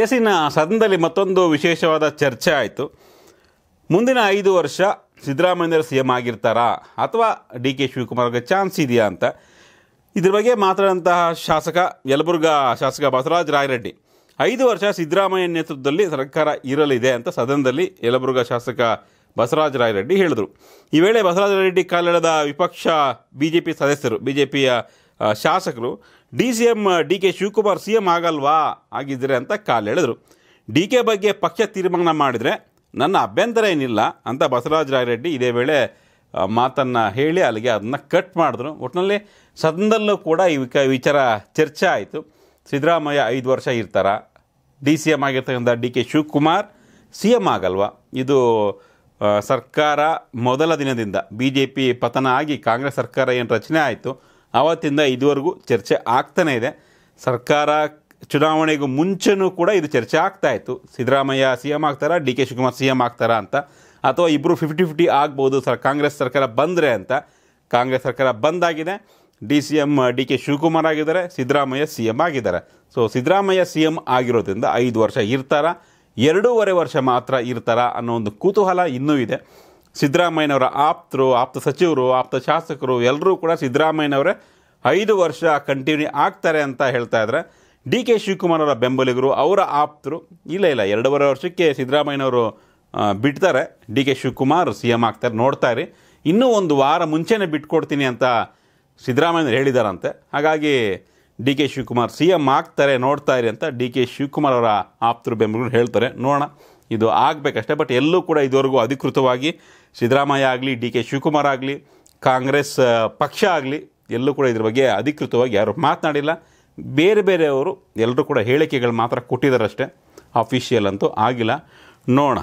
ಎಸ್ಸಿನ ಸದನದಲ್ಲಿ ಮತ್ತೊಂದು ವಿಶೇಷವಾದ ಚರ್ಚೆ ಆಯಿತು ಮುಂದಿನ ಐದು ವರ್ಷ ಸಿದ್ದರಾಮಯ್ಯರು ಸಿ ಎಂ ಆಗಿರ್ತಾರಾ ಅಥವಾ ಡಿ ಕೆ ಶಿವಕುಮಾರ್ಗೆ ಚಾನ್ಸ್ ಇದೆಯಾ ಅಂತ ಇದ್ರ ಬಗ್ಗೆ ಮಾತಾಡಿದಂತಹ ಶಾಸಕ ಯಲಬುರ್ಗ ಶಾಸಕ ಬಸವರಾಜ್ ರಾಯರೆಡ್ಡಿ ಐದು ವರ್ಷ ಸಿದ್ದರಾಮಯ್ಯ ನೇತೃತ್ವದಲ್ಲಿ ಸರ್ಕಾರ ಇರಲಿದೆ ಅಂತ ಸದನದಲ್ಲಿ ಯಲಬುರ್ಗ ಶಾಸಕ ಬಸವರಾಜ ರಾಯರೆಡ್ಡಿ ಹೇಳಿದರು ಈ ವೇಳೆ ಬಸವರಾಜ ರೆಡ್ಡಿ ಕಾಲೆಳೆದ ವಿಪಕ್ಷ ಬಿ ಜೆ ಪಿ ಸದಸ್ಯರು ಬಿ ಜೆ ಪಿಯ ಶಾಸಕರು D C M D K Shivakumar C M ಆಗಲ್ವಾ ಆಗಿದ್ದರೆ ಅಂತ ಕಾಲೆಳೆದರು ಡಿ ಕೆ ಬಗ್ಗೆ ಪಕ್ಷ ತೀರ್ಮಾನ ಮಾಡಿದರೆ ನನ್ನ ಅಭ್ಯಂತರ ಏನಿಲ್ಲ ಅಂತ ಬಸವರಾಜ ರಾಯರೆಡ್ಡಿ ಇದೇ ವೇಳೆ ಮಾತನ್ನು ಹೇಳಿ ಅಲ್ಲಿಗೆ ಅದನ್ನು ಕಟ್ ಮಾಡಿದ್ರು ಒಟ್ಟಿನಲ್ಲಿ ಸದನದಲ್ಲೂ ಕೂಡ ಈ ವಿಚಾರ ಚರ್ಚೆ ಆಯಿತು ಸಿದ್ದರಾಮಯ್ಯ ಐದು ವರ್ಷ ಇರ್ತಾರ ಡಿ ಸಿ ಎಮ್ ಆಗಿರ್ತಕ್ಕಂಥ D K Shivakumar C M ಆಗಲ್ವ ಇದು ಸರ್ಕಾರ ಮೊದಲ ದಿನದಿಂದ ಬಿ ಜೆ ಪಿ ಪತನ ಆಗಿ ಕಾಂಗ್ರೆಸ್ ಸರ್ಕಾರ ಏನು ರಚನೆ ಆಯಿತು ಆವತ್ತಿಂದ ಇದುವರೆಗೂ ಚರ್ಚೆ ಆಗ್ತಾನೇ ಇದೆ ಸರ್ಕಾರ ಚುನಾವಣೆಗೂ ಮುಂಚೆನೂ ಕೂಡ ಇದು ಚರ್ಚೆ ಆಗ್ತಾ ಇತ್ತು ಸಿದ್ದರಾಮಯ್ಯ ಸಿ ಎಮ್ ಆಗ್ತಾರಾ D K Shivakumar C M ಆಗ್ತಾರಾ ಅಂತ ಅಥವಾ ಇಬ್ಬರು ಫಿಫ್ಟಿ ಫಿಫ್ಟಿ ಆಗ್ಬೋದು ಸರ್ ಕಾಂಗ್ರೆಸ್ ಸರ್ಕಾರ ಬಂದರೆ ಅಂತ ಕಾಂಗ್ರೆಸ್ ಸರ್ಕಾರ ಬಂದಾಗಿದೆ D C M D K Shivakumar ಆಗಿದ್ದಾರೆ ಸಿದ್ದರಾಮಯ್ಯ ಸಿ ಎಮ್ ಆಗಿದ್ದಾರೆ ಸೊ ಸಿದ್ದರಾಮಯ್ಯ ಸಿ ಎಂ ಆಗಿರೋದ್ರಿಂದ ಐದು ವರ್ಷ ಇರ್ತಾರಾ ಎರಡೂವರೆ ವರ್ಷ ಮಾತ್ರ ಇರ್ತಾರಾ ಅನ್ನೋ ಒಂದು ಕುತೂಹಲ ಇನ್ನೂ ಇದೆ ಸಿದ್ದರಾಮಯ್ಯನವರ ಆಪ್ತರು ಆಪ್ತ ಸಚಿವರು ಆಪ್ತ ಶಾಸಕರು ಎಲ್ಲರೂ ಕೂಡ ಸಿದ್ದರಾಮಯ್ಯನವರೇ ಐದು ವರ್ಷ ಕಂಟಿನ್ಯೂ ಆಗ್ತಾರೆ ಅಂತ ಹೇಳ್ತಾ ಇದ್ದಾರೆ ಡಿ ಕೆ ಶಿವಕುಮಾರ್ ಅವರ ಬೆಂಬಲಿಗರು ಅವರ ಆಪ್ತರು ಇಲ್ಲ ಇಲ್ಲ ಎರಡೂವರೆ ವರ್ಷಕ್ಕೆ ಸಿದ್ದರಾಮಯ್ಯನವರು ಬಿಡ್ತಾರೆ D K Shivakumar C M ಆಗ್ತಾರೆ ನೋಡ್ತಾ ಇರಿ ಇನ್ನೂ ಒಂದು ವಾರ ಮುಂಚೆನೇ ಬಿಟ್ಕೊಡ್ತೀನಿ ಅಂತ ಸಿದ್ದರಾಮಯ್ಯನವರು ಹೇಳಿದಾರಂತೆ ಹಾಗಾಗಿ D K Shivakumar C M ಆಗ್ತಾರೆ ನೋಡ್ತಾ ಇರಿ ಅಂತ ಡಿ ಕೆ ಶಿವಕುಮಾರ್ ಅವರ ಆಪ್ತರು ಬೆಂಬಲಿಗರು ಹೇಳ್ತಾರೆ ನೋಡೋಣ ಇದು ಆಗಬೇಕಷ್ಟೇ ಬಟ್ ಎಲ್ಲೂ ಕೂಡ ಇದುವರೆಗೂ ಅಧಿಕೃತವಾಗಿ ಸಿದ್ದರಾಮಯ್ಯ ಆಗಲಿ ಡಿ ಕೆ ಶಿವಕುಮಾರ್ ಆಗಲಿ ಕಾಂಗ್ರೆಸ್ ಪಕ್ಷ ಆಗಲಿ ಎಲ್ಲೂ ಕೂಡ ಇದ್ರ ಬಗ್ಗೆ ಅಧಿಕೃತವಾಗಿ ಯಾರು ಮಾತನಾಡಿಲ್ಲ ಬೇರೆ ಬೇರೆಯವರು ಎಲ್ಲರೂ ಕೂಡ ಹೇಳಿಕೆಗಳು ಮಾತ್ರ ಕೊಟ್ಟಿದ್ದಾರಷ್ಟೇ ಅಫಿಷಿಯಲ್ ಅಂತೂ ಆಗಿಲ್ಲ ನೋಡೋಣ